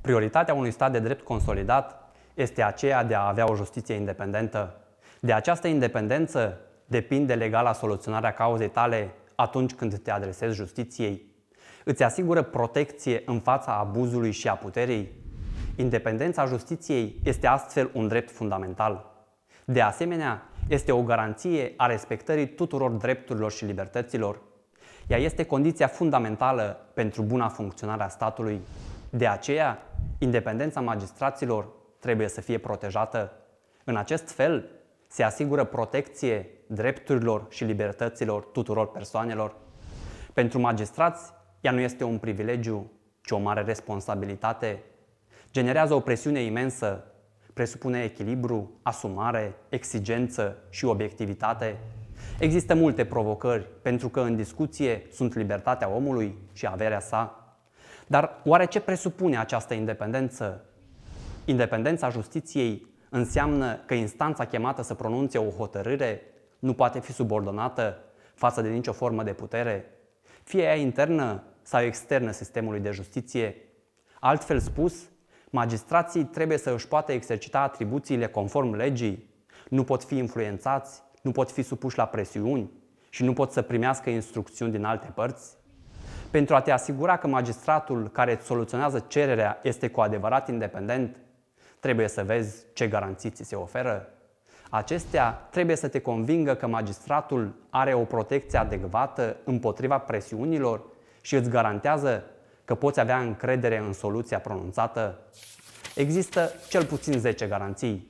Prioritatea unui stat de drept consolidat este aceea de a avea o justiție independentă. De această independență depinde legala soluționarea cauzei tale atunci când te adresezi justiției. Îți asigură protecție în fața abuzului și a puterii. Independența justiției este astfel un drept fundamental. De asemenea, este o garanție a respectării tuturor drepturilor și libertăților. Ea este condiția fundamentală pentru buna funcționare a statului. De aceea, Independența magistraților trebuie să fie protejată. În acest fel, se asigură protecție drepturilor și libertăților tuturor persoanelor. Pentru magistrați, ea nu este un privilegiu, ci o mare responsabilitate. Generează o presiune imensă, presupune echilibru, asumare, exigență și obiectivitate. Există multe provocări, pentru că în discuție sunt libertatea omului și averea sa. Dar oare ce presupune această independență? Independența justiției înseamnă că instanța chemată să pronunțe o hotărâre nu poate fi subordonată față de nicio formă de putere, fie ea internă sau externă sistemului de justiție. Altfel spus, magistrații trebuie să își poată exercita atribuțiile conform legii, nu pot fi influențați, nu pot fi supuși la presiuni și nu pot să primească instrucțiuni din alte părți. Pentru a te asigura că magistratul care îți soluționează cererea este cu adevărat independent, trebuie să vezi ce garanții ți se oferă. Acestea trebuie să te convingă că magistratul are o protecție adecvată împotriva presiunilor și îți garantează că poți avea încredere în soluția pronunțată. Există cel puțin 10 garanții.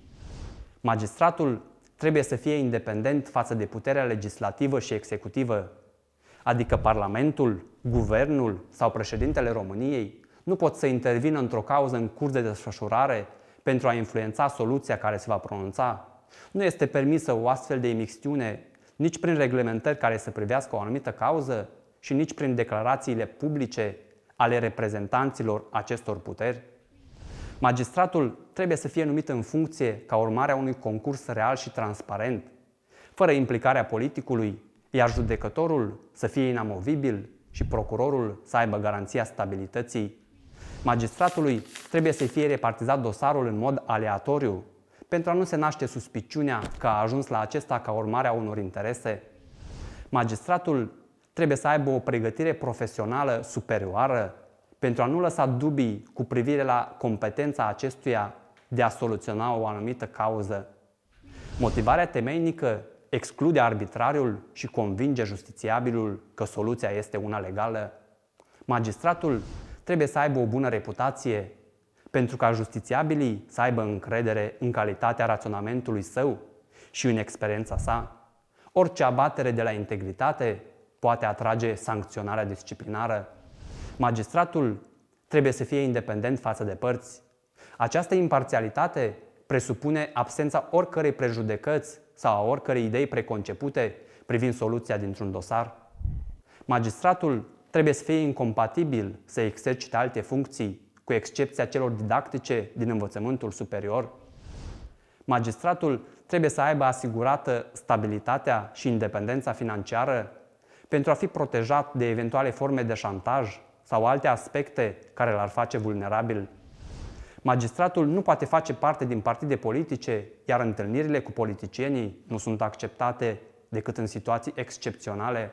Magistratul trebuie să fie independent față de puterea legislativă și executivă adică Parlamentul, Guvernul sau președintele României, nu pot să intervină într-o cauză în curs de desfășurare pentru a influența soluția care se va pronunța. Nu este permisă o astfel de imixtiune nici prin reglementări care să privească o anumită cauză și nici prin declarațiile publice ale reprezentanților acestor puteri. Magistratul trebuie să fie numit în funcție ca urmare a unui concurs real și transparent, fără implicarea politicului iar judecătorul să fie inamovibil și procurorul să aibă garanția stabilității. Magistratului trebuie să fie repartizat dosarul în mod aleatoriu, pentru a nu se naște suspiciunea că a ajuns la acesta ca urmare a unor interese. Magistratul trebuie să aibă o pregătire profesională superioară pentru a nu lăsa dubii cu privire la competența acestuia de a soluționa o anumită cauză. Motivarea temeinică exclude arbitrariul și convinge justițiabilul că soluția este una legală? Magistratul trebuie să aibă o bună reputație pentru ca justițiabilii să aibă încredere în calitatea raționamentului său și în experiența sa. Orice abatere de la integritate poate atrage sancționarea disciplinară. Magistratul trebuie să fie independent față de părți. Această imparțialitate presupune absența oricărei prejudecăți sau a oricărei idei preconcepute privind soluția dintr-un dosar. Magistratul trebuie să fie incompatibil să exercite alte funcții, cu excepția celor didactice din învățământul superior. Magistratul trebuie să aibă asigurată stabilitatea și independența financiară pentru a fi protejat de eventuale forme de șantaj sau alte aspecte care l-ar face vulnerabil Magistratul nu poate face parte din partide politice, iar întâlnirile cu politicienii nu sunt acceptate decât în situații excepționale.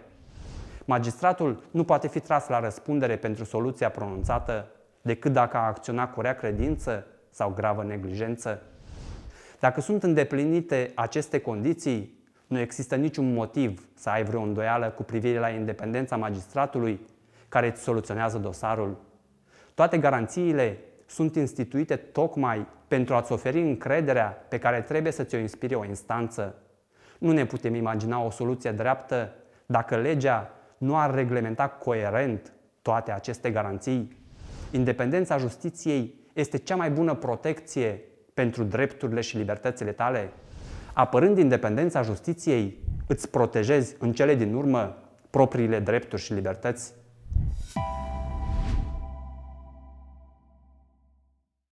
Magistratul nu poate fi tras la răspundere pentru soluția pronunțată decât dacă a acționat cu rea credință sau gravă neglijență. Dacă sunt îndeplinite aceste condiții, nu există niciun motiv să ai vreo îndoială cu privire la independența magistratului care îți soluționează dosarul. Toate garanțiile sunt instituite tocmai pentru a-ți oferi încrederea pe care trebuie să ți-o inspire o instanță. Nu ne putem imagina o soluție dreaptă dacă legea nu ar reglementa coerent toate aceste garanții. Independența justiției este cea mai bună protecție pentru drepturile și libertățile tale. Apărând independența justiției, îți protejezi în cele din urmă propriile drepturi și libertăți.